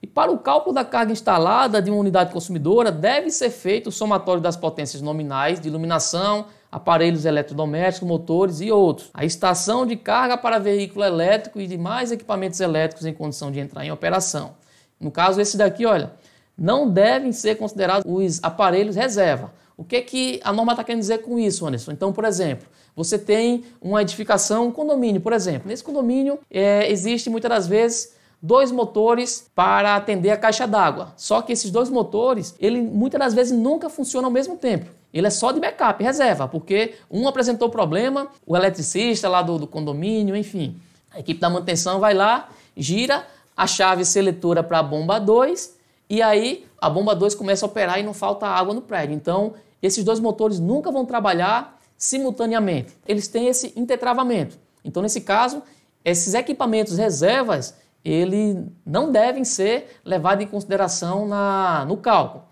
E para o cálculo da carga instalada de uma unidade consumidora, deve ser feito o somatório das potências nominais de iluminação, aparelhos eletrodomésticos, motores e outros. A estação de carga para veículo elétrico e demais equipamentos elétricos em condição de entrar em operação. No caso, esse daqui, olha, não devem ser considerados os aparelhos reserva. O que é que a norma está querendo dizer com isso, Anderson? Então, por exemplo, você tem uma edificação, um condomínio, por exemplo. Nesse condomínio, é, existe muitas das vezes dois motores para atender a caixa d'água. Só que esses dois motores, ele muitas das vezes nunca funciona ao mesmo tempo. Ele é só de backup, reserva, porque um apresentou problema, o eletricista lá do, do condomínio, enfim. A equipe da manutenção vai lá, gira a chave seletora para a bomba 2 e aí a bomba 2 começa a operar e não falta água no prédio. Então, esses dois motores nunca vão trabalhar simultaneamente. Eles têm esse intertravamento. Então, nesse caso, esses equipamentos reservas ele não devem ser levados em consideração na, no cálculo.